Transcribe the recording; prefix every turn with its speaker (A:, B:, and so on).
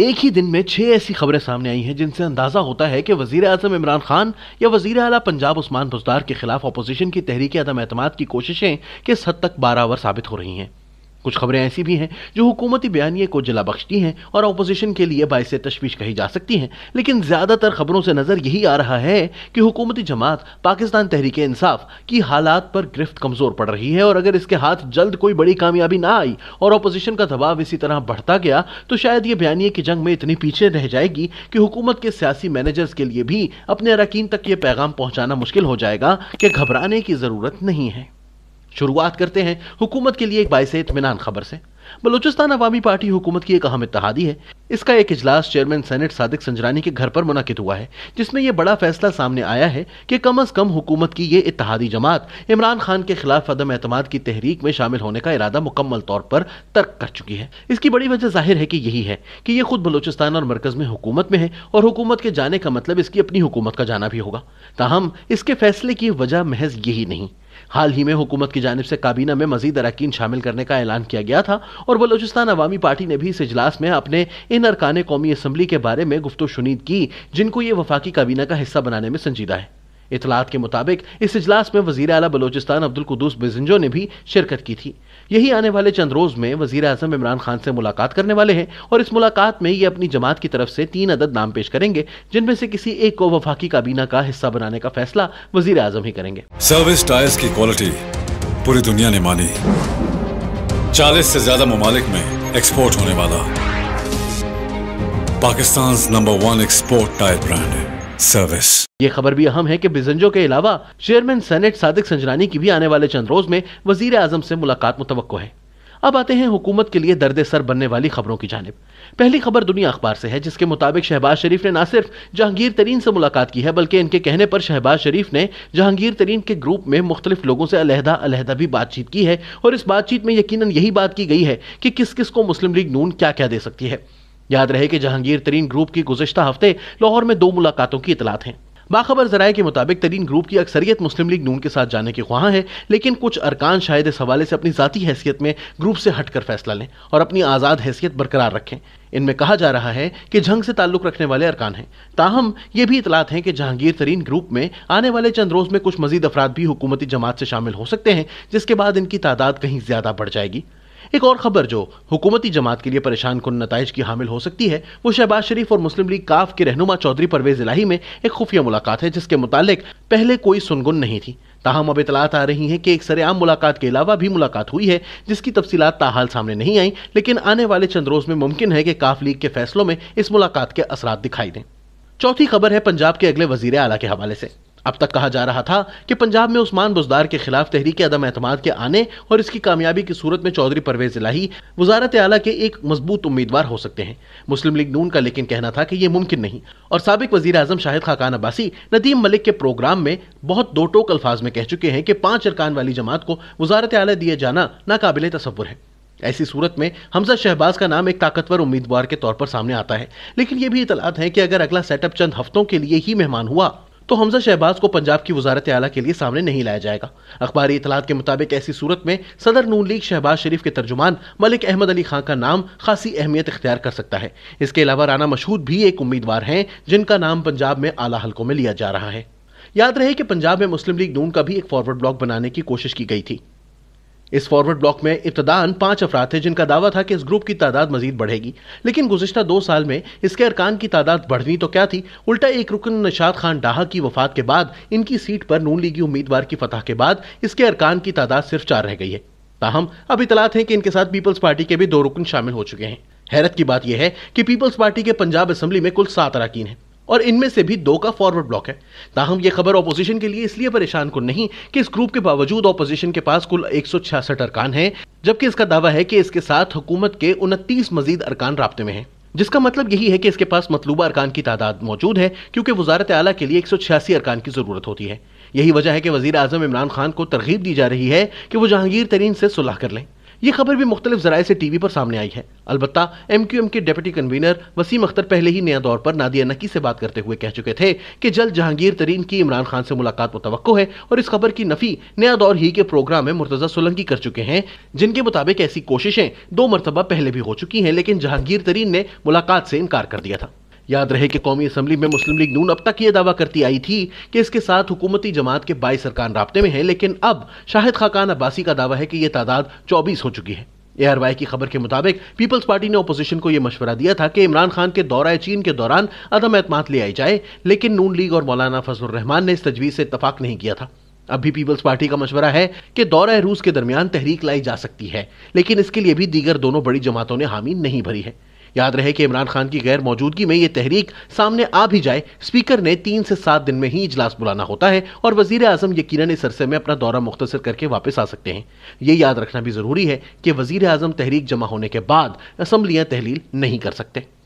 A: एक ही दिन में छह ऐसी खबरें सामने आई हैं जिनसे अंदाजा होता है कि वजीर अजम इमरान खान या वजीर अला पंजाब उस्मान बुजदार के खिलाफ अपोजिशन की तहरीक अदम एतम की कोशिशें किस हद तक बारावर साबित हो रही हैं कुछ खबरें ऐसी भी हैं जो हुकूमती बयानिए को जला बख्शती हैं और अपोजिशन के लिए बायस तशवीश कही जा सकती हैं लेकिन ज़्यादातर खबरों से नज़र यही आ रहा है कि हुकूमती जमात पाकिस्तान तहरीक इंसाफ की हालात पर गिरफ्त कमज़ोर पड़ रही है और अगर इसके हाथ जल्द कोई बड़ी कामयाबी ना आई और अपोजिशन का दबाव इसी तरह बढ़ता गया तो शायद ये बयानिए की जंग में इतनी पीछे रह जाएगी कि हुकूमत के सियासी मैनेजर्स के लिए भी अपने अरकान तक ये पैगाम पहुँचाना मुश्किल हो जाएगा कि घबराने की ज़रूरत नहीं है शुरुआत करते हैं हुकूमत के लिए एक बायस इतमान खबर से बलूचिस्तान अवामी पार्टी हुकूमत की एक अहम इतिहादी है इसका एक इजलास चेयरमैन सेनेट सादिक संजरानी के घर पर मुनद हुआ है जिसमें यह बड़ा फैसला सामने आया है कि कम अज कम हुकूमत की ये इतिहादी जमात इमरान खान के खिलाफ अदम एतम की तहरीक में शामिल होने का इरादा मुकम्मल तौर पर तर्क कर चुकी है इसकी बड़ी वजह जाहिर है कि यही है कि ये खुद बलूचिस्तान और मरकज में हुकूमत में है और हुकूमत के जाने का मतलब इसकी अपनी हुकूमत का जाना भी होगा ताहम इसके फैसले की वजह महज यही नहीं हाल ही में हुकूमत की जानब से काबीना में मजीद अरकान शामिल करने का ऐलान किया गया था और बलोचिस्तान अवामी पार्टी ने भी इस इजलास में अपने इन अरकान कौमी असम्बली के बारे में गुफ्त शुनीद की जिनको ये वफाकी काबीना का हिस्सा बनाने में संजीदा है इतलात के मुताबिक इस इजलास में वजीर अला बलोचिस्तान अब्दुल कुदूस बिजंजो ने भी शिरकत की थी यही आने वाले चंद रोज में वजीर अजम इमरान खान से मुलाकात करने वाले हैं और इस मुलाकात में ये अपनी जमात की तरफ से तीन अदद नाम पेश करेंगे जिनमें से किसी एक को वफाकी काबीना का हिस्सा बनाने का फैसला वजीर अजम ही करेंगे सर्विस टायर्स की क्वालिटी पूरी दुनिया ने मानी चालीस से ज्यादा ममालिक में एक्सपोर्ट होने वाला Pakistan number one export tyre brand है सर्विस ये खबर भी अहम है कि बिजंजो के अलावा चेयरमैन सेनेट सादिक संजरानी की भी आने वाले चंद रोज में वजीर आजम से मुलाकात मुतव है अब आते हैं हुकूमत के लिए दर्द सर बनने वाली खबरों की जानब पहली खबर दुनिया अखबार से है जिसके मुताबिक शहबाज शरीफ ने न सिर्फ जहांगीर तरीन से मुलाकात की है बल्कि इनके कहने पर शहबाज शरीफ ने जहांगीर तरीन के ग्रुप में मुख्तलिफ लोगों से अलहदा अलहदा भी बातचीत की है और इस बातचीत में यकीन यही बात की गई है कि किस किस को मुस्लिम लीग नून क्या क्या दे सकती है याद रहे कि जहांगीर तरीन ग्रुप की गुजशत हफ्ते लाहौर में दो मुलाकातों की इतलात हैं बाखबर जराये के मुताबिक तरीन ग्रुप की अक्सरियत मुस्लिम लीग नून के साथ जाने की ख्वाह है लेकिन कुछ अरकान शायद इस हवाले से अपनी ज़ाती हैसियत में ग्रुप से हटकर फैसला लें और अपनी आज़ाद हैसियत बरकरार रखें इनमें कहा जा रहा है कि जंग से ताल्लुक रखने वाले अरकान हैं ताहम ये भी इतलात हैं कि जहांगीर तरीन ग्रुप में आने वाले चंद रोज़ में कुछ मजीद अफराद भी हुकूमती जमात से शामिल हो सकते हैं जिसके बाद इनकी तादाद कहीं ज़्यादा बढ़ जाएगी एक और खबर जो हुकूमती जमात के लिए परेशान कुन नतज की हामिल हो सकती है वो शहबाज शरीफ और मुस्लिम लीग काफ के रहनुमा चौधरी परवेज इलाही में एक खुफिया मुलाकात है जिसके मुतालिक पहले कोई सुनगुन नहीं थी ताहम अब इतलात आ रही है कि एक सरेआम मुलाकात के अलावा भी मुलाकात हुई है जिसकी तफसीत ताहाल सामने नहीं आई लेकिन आने वाले चंद रोज में मुमकिन है कि काफ लीग के फैसलों में इस मुलाकात के असरा दिखाई दें चौथी खबर है पंजाब के अगले वजीर आला के हवाले से अब तक कहा जा रहा था कि पंजाब में उस्मान बुजदार के खिलाफ तहरीक अदम एतम के आने और इसकी कामयाबी की सूरत में चौधरी परवेज इलाही वजारत आला के एक मजबूत उम्मीदवार हो सकते हैं मुस्लिम लीग नून का लेकिन कहना था कि यह मुमकिन नहीं और सबक वजी अजम शाहिद खाकान अब्बासी नदीम मलिक के प्रोग्राम में बहुत दो टोक अल्फाज में कह चुके हैं कि पांच अरकान वाली जमात को वजारत आला दिए जाना नाकाबिल तस्वुर है ऐसी सूरत में हमजा शहबाज का नाम एक ताकतवर उम्मीदवार के तौर पर सामने आता है लेकिन यह भी इतलात है कि अगर अगला सेटअप चंद हफ्तों के लिए ही मेहमान हुआ तो हमजा शहबाज को पंजाब की वजारत आला के लिए सामने नहीं लाया जाएगा अखबारी इतलात के मुताबिक ऐसी सूरत में सदर नून लीग शहबाज शरीफ के तर्जुमान मलिक अहमद अली खां का नाम खासी अहमियत इख्तियार कर सकता है इसके अलावा राना मशहूद भी एक उम्मीदवार हैं जिनका नाम पंजाब में आला हल्कों में लिया जा रहा है याद रहे कि पंजाब में मुस्लिम लीग नून का भी एक फॉरवर्ड ब्लॉक बनाने की कोशिश की गई थी इस फॉरवर्ड ब्लॉक में इब्तदान पांच अफरा थे जिनका दावा था कि इस ग्रुप की तादाद मजीद बढ़ेगी लेकिन गुजशत दो साल में इसके अरकान की तादाद बढ़नी तो क्या थी उल्टा एक रुकन नशाद खान डाहा की वफात के बाद इनकी सीट पर नून लीगी उम्मीदवार की फतह के बाद इसके अरकान की तादाद सिर्फ चार रह गई है ताहम अब इतलात है कि इनके साथ पीपल्स पार्टी के भी दो रुकन शामिल हो चुके हैं हैरत की बात यह है कि पीपल्स पार्टी के पंजाब असम्बली में कुल सात अरकान हैं और इनमें से भी दो का फॉरवर्ड ब्लॉक है ताहम यह खबर ऑपोजिशन के लिए इसलिए परेशान कुन नहीं कि इस ग्रुप के बावजूद ऑपोजिशन के पास कुल एक अरकान है जबकि इसका दावा है कि इसके साथ हुकूमत के उनतीस मजीद अरकान रबते में हैं जिसका मतलब यही है कि इसके पास मतलूबा अरकान की तादाद मौजूद है क्योंकि वजारत आला के लिए एक सौ छियासी अरकान की ज़रूरत होती है यही वजह है कि वजीर आजम इमरान खान को तरगीब दी जा रही है कि वो जहांगीर तरीन से सुलह कर लें ये खबर भी मुख्तलिफ जराये से टीवी पर सामने आई है अलबत् एम क्यू एम के डेप्यूटी कन्वीनर वसीम अख्तर पहले ही नया दौर पर नादिया नकी से बात करते हुए कह चुके थे कि जल्द जहांगीर तरीन की इमरान खान से मुलाकात मुतवको है और इस खबर की नफी नया दौर ही के प्रोग्राम में मुर्तजा सोलंकी कर चुके हैं जिनके मुताबिक ऐसी कोशिशें दो मरतबा पहले भी हो चुकी हैं लेकिन जहांगीर तरीन ने मुलाकात से इनकार कर दिया था याद रहे कि कौमी असम्बली में मुस्लिम लीग नून अब तक ये दावा करती आई थी कि इसके साथ हुकूमती जमात के बाईस सरकार रबते में है लेकिन अब शाहिद खाकान अब्बासी का दावा है कि यह तादाद चौबीस हो चुकी है एआरवाई की खबर के मुताबिक पीपल्स पार्टी ने अपोजिशन को यह मशवरा दिया था कि इमरान खान के दौरा चीन के दौरान अदम एतम ले आई जाए लेकिन नून लीग और मौलाना फजल रहमान ने इस तजवीज़ से इतफाक नहीं किया था अब भी पीपल्स पार्टी का मशवरा है कि दौरा रूस के दरमियान तहरीक लाई जा सकती है लेकिन इसके लिए भी दीगर दोनों बड़ी जमातों ने हामी नहीं भरी है याद रहे कि इमरान खान की गैर मौजूदगी में ये तहरीक सामने आ भी जाए स्पीकर ने तीन से सात दिन में ही इजलास बुलाना होता है और वजीर अजम यकीन इस अरसे में अपना दौरा मुख्तर करके वापस आ सकते हैं ये याद रखना भी जरूरी है कि वजीर अजम तहरीक जमा होने के बाद असम्बलियाँ तहलील नहीं कर सकते